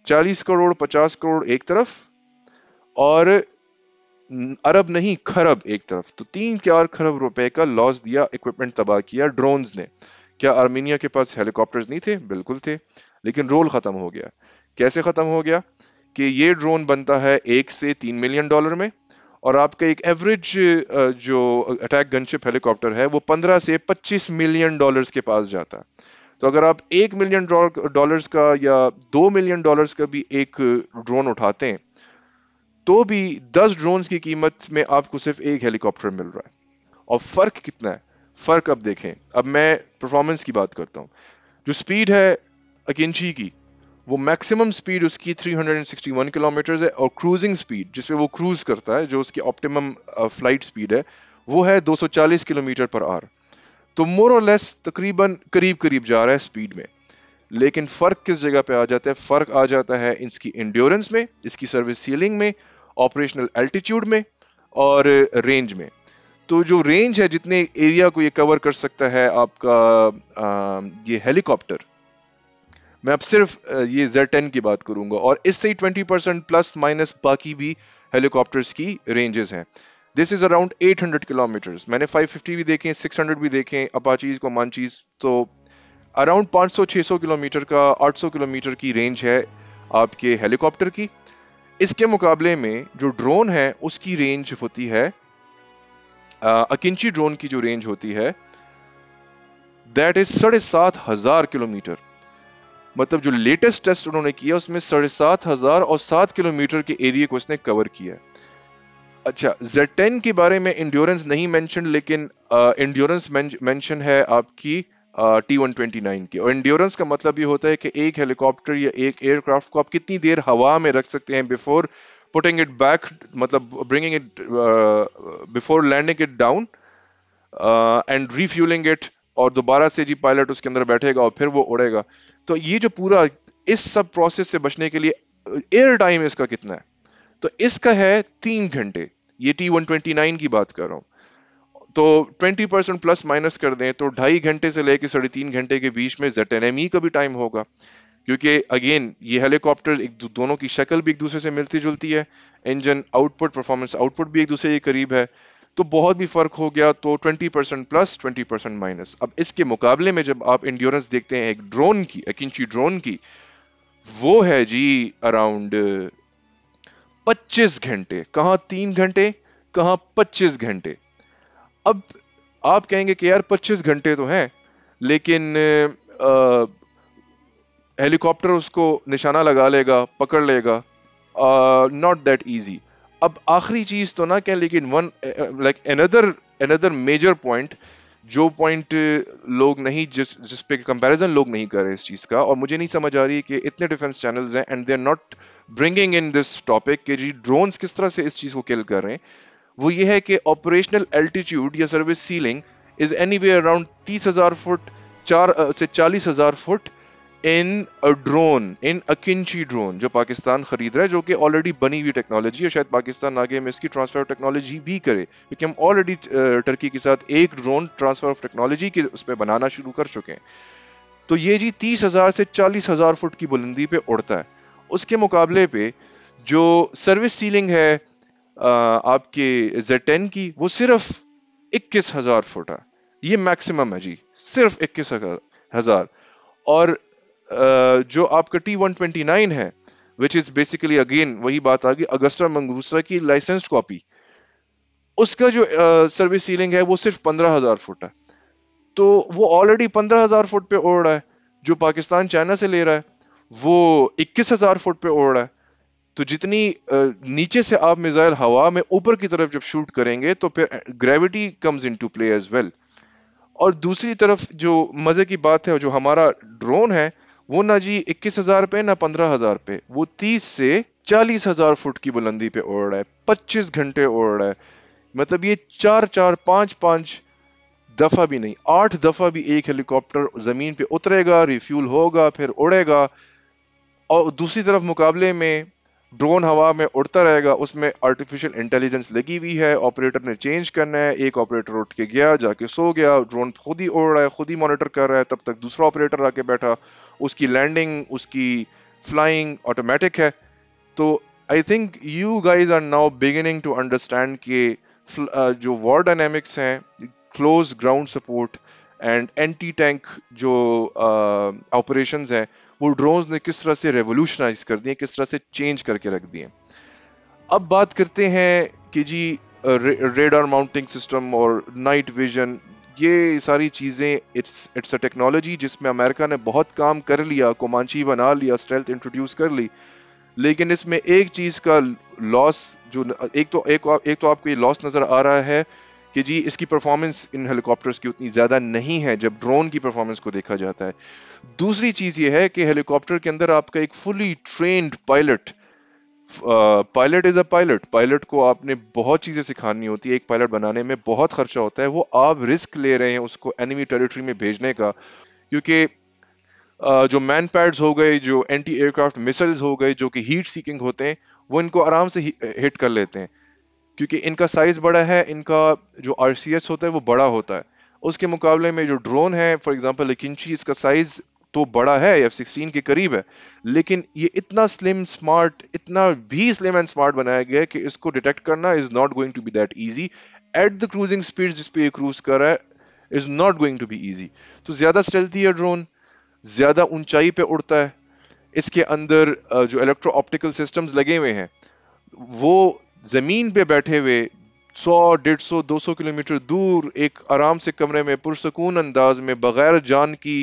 चालीस करोड़ पचास करोड़ एक तरफ और अरब नहीं खरब एक तरफ तो तीन चार खरब रुपए का लॉस दिया इक्विपमेंट तबाह किया ड्रोन्स ने क्या आर्मेनिया के पास हेलीकॉप्टर्स नहीं थे बिल्कुल थे लेकिन रोल खत्म हो गया कैसे खत्म हो गया कि ये ड्रोन बनता है एक से तीन मिलियन डॉलर में और आपका एक एवरेज जो अटैक गनशिप हेलीकॉप्टर है वो 15 से 25 मिलियन डॉलर्स के पास जाता है तो अगर आप एक मिलियन डॉलर्स का या दो मिलियन डॉलर्स का भी एक ड्रोन उठाते हैं तो भी 10 ड्रोन की कीमत में आपको सिर्फ एक हेलीकॉप्टर मिल रहा है और फ़र्क कितना है फ़र्क अब देखें अब मैं परफॉर्मेंस की बात करता हूँ जो स्पीड है अकिंची की वो मैक्सिमम स्पीड उसकी 361 किलोमीटर है और क्रूजिंग स्पीड जिसपे वो क्रूज करता है जो उसकी ऑप्टिमम फ्लाइट स्पीड है वो है 240 किलोमीटर पर आर तो मोर और लेस तकरीबन करीब करीब जा रहा है स्पीड में लेकिन फ़र्क किस जगह पे आ जाता है फ़र्क आ जाता है इसकी इंड्योरेंस में इसकी सर्विस सीलिंग में ऑपरेशनल एल्टीट्यूड में और रेंज uh, में तो जो रेंज है जितने एरिया को ये कवर कर सकता है आपका आ, uh, ये हेलीकॉप्टर मैं अब सिर्फ ये Z10 की बात करूंगा और इससे ही 20 परसेंट प्लस माइनस बाकी भी हेलीकॉप्टर्स की रेंजेस हैं दिस इज अराउंड 800 किलोमीटर्स मैंने 550 भी देखे 600 भी देखे अपाचीज को मानचीज तो अराउंड 500-600 किलोमीटर का 800 किलोमीटर की रेंज है आपके हेलीकॉप्टर की इसके मुकाबले में जो ड्रोन है उसकी रेंज होती है अकिंची ड्रोन की जो रेंज होती है दैट इज साढ़े सात हजार किलोमीटर मतलब जो लेटेस्ट टेस्ट उन्होंने किया उसमें साढ़े सात हजार और सात किलोमीटर के एरिया को इसने कवर किया अच्छा Z10 के बारे में इंड्योरेंस नहीं मेंशन लेकिन इंड्योरेंस मेंशन है आपकी टी वन ट्वेंटी नाइन की और इंड्योरेंस का मतलब ये होता है कि एक हेलीकॉप्टर या एक एयरक्राफ्ट को आप कितनी देर हवा में रख सकते हैं बिफोर पुटिंग इट बैक मतलब bringing it before landing it down and refuelling it और दोबारा से जी पायलट उसके अंदर बैठेगा और फिर वो उड़ेगा तो ये जो पूरा इस सब प्रोसेस से बचने के लिए एयर uh, टाइम इसका कितना है तो इसका है तीन घंटे ये टी वन ट्वेंटी नाइन की बात कर रहा हूँ तो 20 परसेंट प्लस माइनस कर दें तो ढाई घंटे से लेकर साढ़े तीन घंटे के बीच में जेड एन e का भी टाइम होगा क्योंकि अगेन ये हेलीकॉप्टर एक दोनों की शक्ल भी एक दूसरे से मिलती जुलती है इंजन आउटपुट परफॉर्मेंस आउटपुट भी एक दूसरे के करीब है तो बहुत भी फर्क हो गया तो 20 percent plus twenty percent minus अब इसके मुकाबले में जब आप इंड्योरेंस देखते हैं एक ड्रोन की अकिंची ड्रोन की वो है जी अराउंड 25 घंटे कहा तीन घंटे कहा 25 घंटे अब आप कहेंगे कि यार 25 घंटे तो हैं लेकिन हेलीकॉप्टर उसको निशाना लगा लेगा पकड़ लेगा नॉट दैट ईजी अब आखिरी चीज तो ना कहें लेकिन one like another another major point जो पॉइंट लोग नहीं जिस जिस पे कंपैरिजन लोग नहीं कर रहे इस चीज़ का और मुझे नहीं समझ आ रही कि इतने डिफेंस चैनल्स हैं and they are not bringing in this topic कि जी ड्रोन्स किस तरह से इस चीज़ को किल कर रहे हैं वो ये है कि ऑपरेशनल एल्टीट्यूड या service ceiling is anyway around तीस हज़ार फुट चार से चालीस हज़ार foot in a drone in Akinci drone जो पाकिस्तान खरीद रहा है जो कि ऑलरेडी बनी हुई टेक्नोलॉजी है शायद पाकिस्तान आगे में इसकी ट्रांसफर ऑफ टेक्नोलॉजी भी करे क्योंकि हम ऑलरेडी टर्की के साथ एक ड्रोन ट्रांसफर ऑफ टेक्नोलॉजी के उस पर बनाना शुरू कर चुके हैं तो ये जी तीस हज़ार से चालीस हज़ार फुट की बुलंदी पे उड़ता है उसके मुकाबले पे जो सर्विस सीलिंग है आपके जेड टेन की वो सिर्फ इक्कीस हज़ार फुट है ये मैक्सिमम है जी सिर्फ इक्कीस हज़ार और जो आपका टी वन ट्वेंटी नाइन है विच इज बेसिकली अगेन वही बात आ गई अगस्टा मंगूसरा की लाइसेंस्ड कॉपी उसका जो सर्विस uh, सीलिंग है वो सिर्फ पंद्रह हजार फुट है तो वो ऑलरेडी पंद्रह हजार फुट पे उड़ रहा है जो पाकिस्तान चाइना से ले रहा है वो इक्कीस हजार फुट पे उड़ रहा है तो जितनी uh, नीचे से आप मिसाइल हवा में ऊपर की तरफ जब शूट करेंगे तो फिर gravity comes into play as well और दूसरी तरफ जो मजे की बात है जो हमारा ड्रोन है वो ना जी इक्कीस हजार पे ना पंद्रह हजार पे वो तीस से चालीस हजार फुट की बुलंदी पे उड़ रहा है पच्चीस घंटे उड़ रहा है मतलब ये चार चार पांच पांच दफा भी नहीं आठ दफा भी एक हेलीकॉप्टर जमीन पे उतरेगा रिफ्यूल होगा फिर उड़ेगा और दूसरी तरफ मुकाबले में ड्रोन हवा में उड़ता रहेगा उसमें आर्टिफिशियल इंटेलिजेंस लगी हुई है ऑपरेटर ने चेंज करना है एक ऑपरेटर उठ के गया जाके सो गया ड्रोन खुद ही उड़ रहा है खुद ही मॉनिटर कर रहा है तब तक दूसरा ऑपरेटर आके बैठा उसकी लैंडिंग उसकी फ्लाइंग ऑटोमेटिक है तो I think you guys are now beginning to understand के जो वॉर डायनेमिक्स हैं close ground support and anti tank जो ऑपरेशंस uh, हैं वुड्रोज ने किस तरह से रेवोल्यूशनाइज कर दिए किस तरह से चेंज करके रख दिए अब बात करते हैं कि जी रेडार माउंटिंग सिस्टम और नाइट विजन ये सारी चीज़ें इट्स इट्स अ टेक्नोलॉजी जिसमें अमेरिका ने बहुत काम कर लिया कोमांची बना लिया स्ट्रेल्थ इंट्रोड्यूस कर ली लेकिन इसमें एक चीज़ का लॉस जो एक तो एक, एक तो आपको ये लॉस नज़र आ रहा है कि जी इसकी परफॉर्मेंस इन हेलीकॉप्टर्स की उतनी ज़्यादा नहीं है जब ड्रोन की परफॉर्मेंस को देखा जाता है दूसरी चीज़ ये है कि हेलीकॉप्टर के अंदर आपका एक fully trained pilot pilot is a pilot pilot को आपने बहुत चीज़ें सिखानी होती है एक पायलट बनाने में बहुत खर्चा होता है वो आप रिस्क ले रहे हैं उसको एनिमी टेरिटरी में भेजने का क्योंकि जो मैन पैड्स हो गए जो एंटी एयरक्राफ्ट मिसाइल्स हो गए जो कि हीट सीकिंग होते हैं वो इनको आराम से हिट कर लेते हैं क्योंकि इनका साइज़ बड़ा है इनका जो आर होता है वो बड़ा होता है उसके मुकाबले में जो ड्रोन है फॉर एग्जाम्पल इंची इसका साइज़ तो बड़ा है एफ सिक्सटीन के करीब है लेकिन ये इतना स्लिम स्मार्ट इतना भी स्लिम एंड स्मार्ट बनाया गया है कि इसको डिटेक्ट करना is not going to be that easy at the cruising speed जिस पे ये क्रूज कर रहा है is not going to be easy तो ज़्यादा स्टेल्थी है ड्रोन ज़्यादा ऊंचाई पे उड़ता है इसके अंदर जो इलेक्ट्रो ऑप्टिकल सिस्टम्स लगे हुए हैं वो जमीन पे बैठे हुए 100, दो सौ किलोमीटर दूर एक आराम से कमरे में पुरसकून अंदाज में बगैर जान की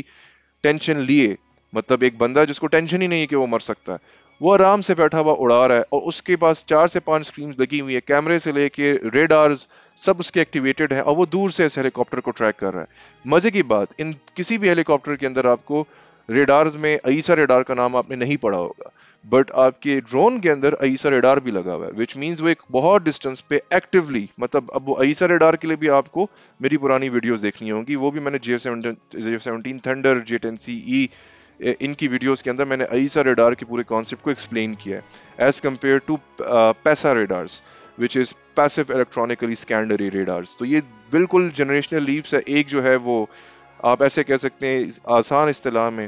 टेंशन लिए मतलब एक बंदा जिसको टेंशन ही नहीं है कि वो मर सकता है वो आराम से बैठा हुआ उड़ा रहा है और उसके पास चार से पांच स्क्रीन लगी हुई है कैमरे से लेके रेडार्स सब उसके एक्टिवेटेड है और वो दूर से इस हेलीकॉप्टर को ट्रैक कर रहा है मजे की बात इन किसी भी हेलीकॉप्टर के अंदर आपको रेडार्स में ईसा रेडार का नाम आपने नहीं पढ़ा होगा बट आपके ड्रोन के अंदर अईसा रेडार भी लगा हुआ है विच मीन्स वो एक बहुत डिस्टेंस पे एक्टिवली मतलब अब वो अईसा रेडार के लिए भी आपको मेरी पुरानी वीडियोस देखनी होगी वो भी मैंने J seventeen thunder J ten C E इनकी वीडियोस के अंदर मैंने अईसा रेडार के पूरे कॉन्सेप्ट को एक्सप्लेन किया है as compare to PESA radars which is passive electronically scanned radars तो ये बिल्कुल जनरेशनल लीव्स है एक जो है वो आप ऐसे कह सकते हैं आसान असलाह में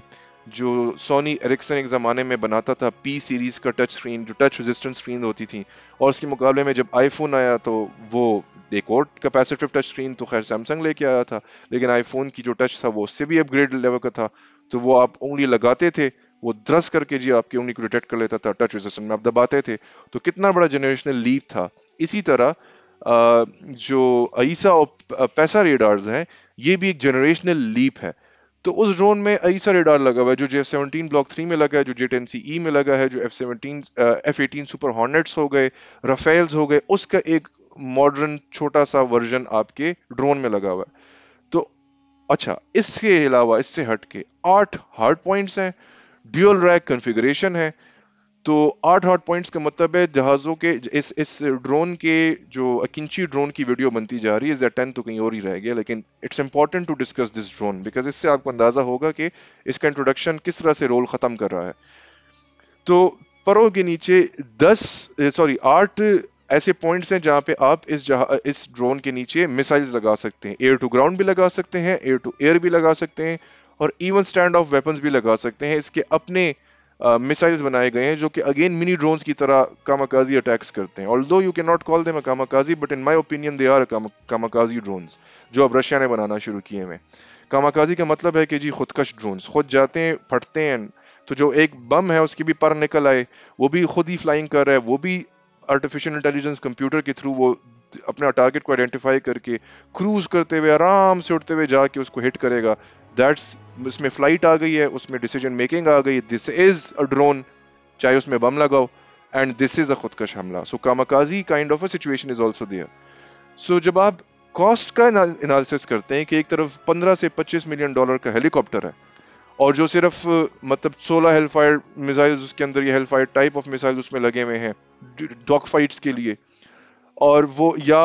जो सोनी एरिक्सन एक ज़माने में बनाता था पी सीरीज़ का टच स्क्रीन जो टच रेजिस्टेंस स्क्रीन होती थी और उसके मुकाबले में जब आईफोन आया तो वो एक और कैपेसिटिव टच स्क्रीन तो खैर सैमसंग लेके आया था लेकिन आईफोन की जो टच था वो उससे भी अपग्रेड लेवल का था तो वो आप उंगली लगाते थे वो द्रस करके जी आपकी उंगली को डिटेक्ट कर लेता था टच रेजिस्टेंस में आप दबाते थे तो कितना बड़ा जनरेशनल लीप था इसी तरह जो ईसा और पैसा रेडार्स हैं ये भी एक जनरेशनल लीप है तो उस ड्रोन में सारे रेडार लगा हुआ है जो J F seventeen block three में लगा है जो जे टेन सी ई में लगा है जो F seventeen F eighteen super hornets हो गए रफेल्स हो गए उसका एक मॉडर्न छोटा सा वर्जन आपके ड्रोन में लगा हुआ है तो अच्छा इसके अलावा इससे हट के आठ हार्ड पॉइंट्स हैं ड्यूअल रैक कॉन्फ़िगरेशन है तो आठ हॉट पॉइंट्स का मतलब है जहाज़ों के इस इस ड्रोन के जो अकिंची ड्रोन की वीडियो बनती जा रही है ज़ै टेन तो कहीं और ही रह गया लेकिन it's important to discuss this drone because इससे आपको अंदाज़ा होगा कि इसका इंट्रोडक्शन किस तरह से रोल ख़त्म कर रहा है तो परों के नीचे दस सॉरी आठ ऐसे पॉइंट्स हैं जहाँ पे आप इस जहा इस ड्रोन के नीचे मिसाइल्स लगा सकते हैं एयर टू ग्राउंड भी लगा सकते हैं एयर टू एयर भी लगा सकते हैं और इवन स्टैंड ऑफ वेपन्स भी लगा सकते हैं इसके अपने मिसाइल्स बनाए गए हैं जो कि अगेन मिनी ड्रोन्स की तरह कामाकाजी अटैक्स करते हैं although you can not call them kamikaze but in my opinion they are kamikaze drones जो अब रशिया ने बनाना शुरू किए हुए कामाकाजी का मतलब है कि जी खुदकश ड्रोन्स खुद जाते हैं फटते हैं तो जो एक बम है उसकी भी पर निकल आए वो भी खुद ही फ्लाइंग कर रहा है वो भी आर्टिफिशियल इंटेलिजेंस कंप्यूटर के थ्रू वो अपना टारगेट को आइडेंटिफाई करके क्रूज करते हुए आराम से उठते हुए जाके उसको हिट करेगा दैट्स उसमें फ्लाइट आ गई है उसमें डिसीजन मेकिंग आ गई दिस इज अ ड्रोन चाहे उसमें बम लगाओ एंड दिस इज अ खुदकश हमला so kamikaze kind of a situation is also there so जब आप कॉस्ट का एनालिसिस करते हैं कि एक तरफ 15 से 25 मिलियन डॉलर का हेलीकॉप्टर है और जो सिर्फ मतलब 16 हेलफायर मिसाइल्स उसके अंदर ये हेलफायर टाइप ऑफ मिसाइल उसमें लगे हुए हैं डॉग फाइट्स के लिए और वो या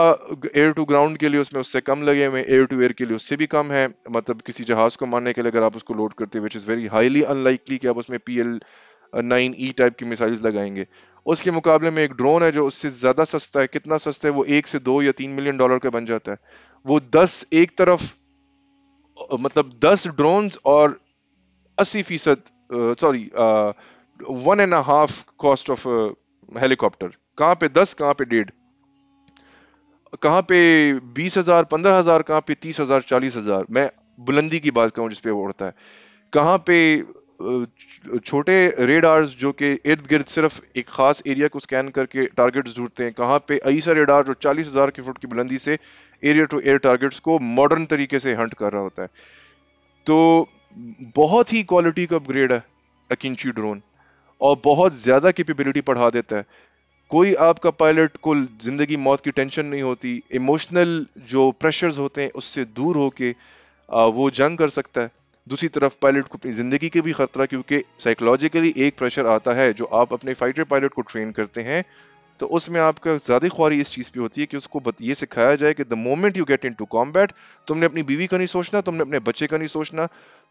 एयर टू ग्राउंड के लिए उसमें उससे कम लगे हुए एयर टू एयर के लिए उससे भी कम है मतलब किसी जहाज को मारने के लिए अगर आप उसको लोड करते हैं which is very highly unlikely कि आप उसमें P L nine E type की मिसाइल्स लगाएंगे उसके मुकाबले में एक ड्रोन है जो उससे ज़्यादा सस्ता है कितना सस्ता है वो एक से दो या तीन मिलियन डॉलर का बन जाता है वो दस एक तरफ मतलब दस ड्रोन और अस्सी फीसद sorry one and half cost of helicopter कहाँ पे दस कहाँ पे डेढ़ कहाँ पे बीस हजार पंद्रह हजार कहाँ पे तीस हजार चालीस हजार मैं बुलंदी की बात करूँ जिसपे वो उड़ता है कहाँ पे छोटे रेडार्स जो कि इर्द गिर्द सिर्फ एक ख़ास एरिया को स्कैन करके टारगेट्स ढूंढते हैं कहाँ पे ऐसा रेडार जो चालीस हज़ार के फुट की बुलंदी से एरिया टू एयर टारगेट्स को मॉडर्न तरीके से हंट कर रहा होता है तो बहुत ही क्वालिटी का अपग्रेड है अकिंची ड्रोन और बहुत ज़्यादा कैपेबिलिटी पढ़ा देता है कोई आपका पायलट को ज़िंदगी मौत की टेंशन नहीं होती इमोशनल जो प्रेशर्स होते हैं उससे दूर होके वो जंग कर सकता है दूसरी तरफ पायलट को अपनी ज़िंदगी के भी ख़तरा क्योंकि साइकोलॉजिकली एक प्रेशर आता है जो आप अपने फाइटर पायलट को ट्रेन करते हैं तो उसमें आपका ज़्यादा ख्वारी इस चीज़ पे होती है कि उसको ये सिखाया जाए कि the moment you get into combat तुमने अपनी बीवी का नहीं सोचना तुमने अपने बच्चे का नहीं सोचना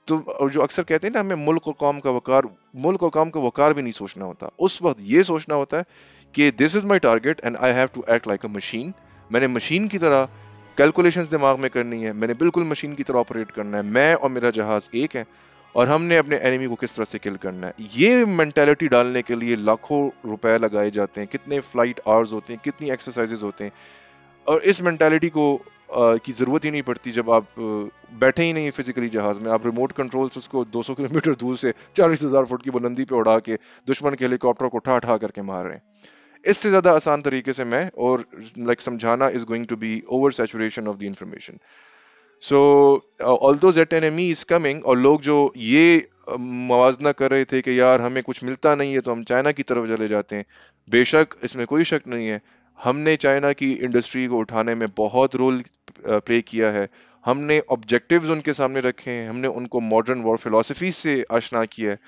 तो जो अक्सर कहते हैं ना हमें मुल्क और कौम का वकार मुल्क और कौम का वकार भी नहीं सोचना होता उस वक्त ये सोचना होता है कि this is my target and I have to act like a machine मैंने मशीन की तरह कैलकुलेशन दिमाग में करनी है मैंने बिल्कुल मशीन की तरह ऑपरेट करना है मैं और मेरा जहाज़ एक है और हमने अपने एनिमी को किस तरह से किल करना है ये मैंटेलिटी डालने के लिए लाखों रुपए लगाए जाते हैं कितने फ्लाइट आवर्स होते हैं कितनी एक्सरसाइजेज होते हैं और इस मैंटेलिटी को आ, की ज़रूरत ही नहीं पड़ती जब आप बैठे ही नहीं फिजिकली जहाज़ में आप रिमोट कंट्रोल से उसको 200 किलोमीटर दूर से चालीस हज़ार फुट की बुलंदी पे उड़ा के दुश्मन के हेलीकॉप्टर को उठा उठा करके मार रहे हैं इससे ज़्यादा आसान तरीके से मैं और लाइक समझाना is going to be over saturation of the information so although jet N M E is coming और लोग जो ये um, मुजना कर रहे थे कि यार हमें कुछ मिलता नहीं है तो हम चाइना की तरफ चले जाते हैं बेशक इसमें कोई शक नहीं है हमने चाइना की इंडस्ट्री को उठाने में बहुत रोल प्ले uh, किया है हमने ऑब्जेक्टिव्स उनके सामने रखे हैं हमने उनको मॉडर्न वॉर फिलोसफी से आशना किया है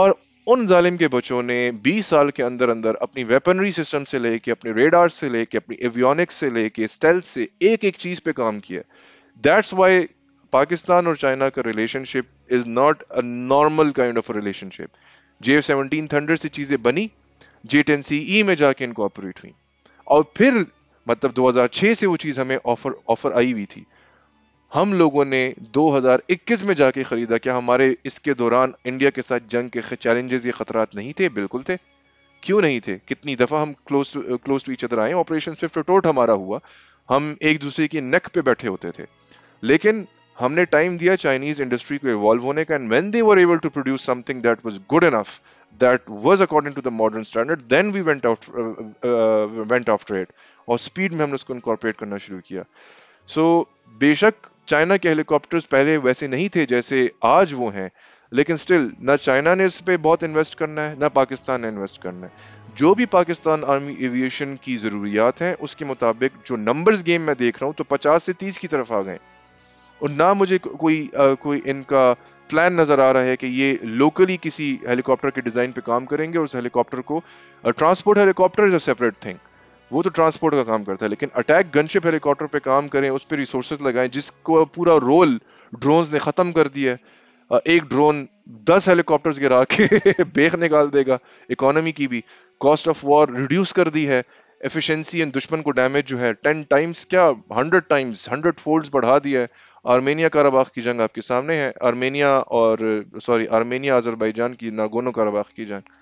और उन जालिम के बच्चों ने 20 साल के अंदर अंदर अपनी वेपनरी सिस्टम से लेके अपने रेडार से लेके अपनी एवियोनिक्स से लेके स्टेल से एक एक चीज पे काम किया दैट्स वाई पाकिस्तान और चाइना का relationship is not a normal kind of relationship J seventeen thunder से चीजें बनी जे टेन सी ई में जाके इनको ऑपरेट हुई और फिर मतलब 2006 से वो चीज हमें ऑफर ऑफर आई हुई थी हम लोगों ने 2021 में जाके खरीदा क्या हमारे इसके दौरान इंडिया के साथ जंग के चैलेंजेस या खतरात नहीं थे बिल्कुल थे क्यों नहीं थे कितनी दफा हम क्लोज क्लोज टू अदर आए ऑपरेशन स्विफ्ट टोट हमारा हुआ हम एक दूसरे की नेक पे बैठे होते थे लेकिन हमने टाइम दिया चाइनीज इंडस्ट्री को इवॉल्व होने का and when they were able to produce something that was good enough that was according to the modern standard then we went out went after it और स्पीड में हमने उसको incorporate करना शुरू किया सो so, बेशक चाइना के helicopters पहले वैसे नहीं थे जैसे आज वो हैं लेकिन स्टिल ना चाइना ने इस पर बहुत इन्वेस्ट करना है ना पाकिस्तान ने इन्वेस्ट करना है जो भी पाकिस्तान आर्मी एविएशन की ज़रूरियात हैं उसके मुताबिक जो नंबर्स गेम मैं देख रहा हूँ तो 50 से 30 की तरफ आ गए और ना मुझे को, कोई आ, कोई इनका प्लान नज़र आ रहा है कि ये लोकली किसी हेलीकॉप्टर के डिज़ाइन पे काम करेंगे और उस हेलीकॉप्टर को transport helicopter is a separate thing वो तो ट्रांसपोर्ट का काम करता है लेकिन अटैक गनशिप हेलीकॉप्टर पे काम करें उस पर रिसोर्सेज लगाएं जिसको पूरा रोल ड्रोन्स ने ख़त्म कर दिया है एक ड्रोन दस हेलीकॉप्टर्स गिरा के बेख निकाल देगा इकोनॉमी की भी कॉस्ट ऑफ वॉर रिड्यूस कर दी है एफिशिएंसी एंड दुश्मन को डैमेज जो है टेन टाइम्स क्या हंड्रेड टाइम्स हंड्रेड फोल्ड्स बढ़ा दिया है आर्मेनिया काराबाग की जंग आपके सामने है आर्मेनिया और सॉरी आर्मेनिया अजरबैजान की नागोनो काराबाग की जंग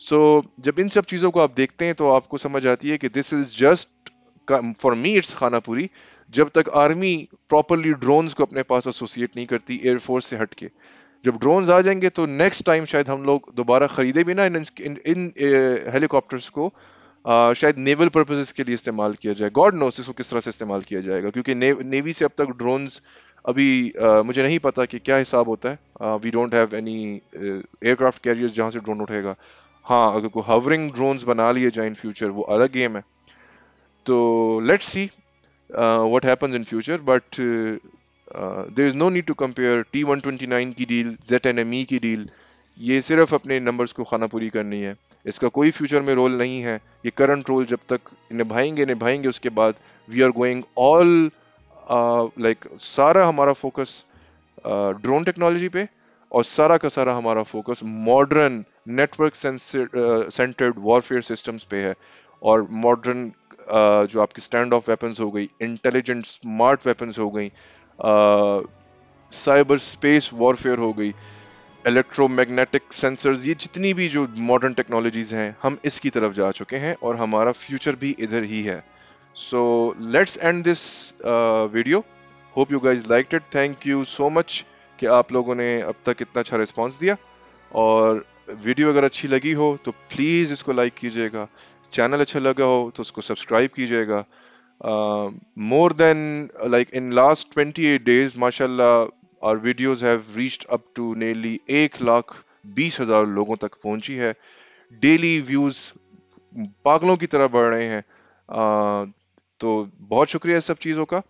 सो so, जब इन सब चीज़ों को आप देखते हैं तो आपको समझ आती है कि this is just for me it's खानापुरी जब तक आर्मी प्रॉपरली ड्रोन्स को अपने पास एसोसिएट नहीं करती एयरफोर्स से हट के जब ड्रोन आ जाएंगे तो नेक्स्ट टाइम शायद हम लोग दोबारा ख़रीदे भी ना इन इन हेलीकॉप्टर्स को आ, शायद नेवल पर्पजेज़ के लिए इस्तेमाल किया जाए गॉड नोस इसको किस तरह से इस्तेमाल किया जाएगा क्योंकि ने, नेवी से अब तक ड्रोन अभी आ, मुझे नहीं पता कि क्या हिसाब होता है we don't have any aircraft carrier जहाँ से ड्रोन उठेगा हाँ अगर कोई हवरिंग ड्रोन्स बना लिए जाए इन फ्यूचर वो अलग गेम है तो let's see what happens in future but there is no need to compare T one twenty nine की deal jet N M E की डील ये सिर्फ अपने नंबर्स को खाना पूरी करनी है इसका कोई फ्यूचर में रोल नहीं है ये करंट रोल जब तक निभाएंगे निभाएंगे उसके बाद we are going all like सारा हमारा फोकस ड्रोन टेक्नोलॉजी पे और सारा का सारा हमारा focus modern network centred warfare systems पे है और मॉडर्न uh, जो आपकी स्टैंड ऑफ वेपन्स हो गई इंटेलिजेंट स्मार्ट वेपन्स हो गई साइबर स्पेस वॉरफेयर हो गई इलेक्ट्रोमैग्नेटिक सेंसर्स ये जितनी भी जो मॉडर्न टेक्नोलॉजीज़ हैं हम इसकी तरफ जा चुके हैं और हमारा फ्यूचर भी इधर ही है so let's end this video hope you guys like it thank you so much कि आप लोगों ने अब तक इतना अच्छा रिस्पॉन्स दिया और वीडियो अगर अच्छी लगी हो तो प्लीज़ इसको लाइक कीजिएगा चैनल अच्छा लगा हो तो उसको सब्सक्राइब कीजिएगा more than like in last eight days माशाल्लाह our videos have reached up to nearly एक लाख बीस हजार लोगों तक पहुंची है डेली व्यूज पागलों की तरह बढ़ रहे हैं uh, तो बहुत शुक्रिया सब चीज़ों का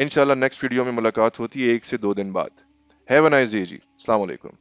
इनशाला नेक्स्ट वीडियो में मुलाकात होती है एक से दो दिन बाद हैव अ नाइस डे जी अलैक्म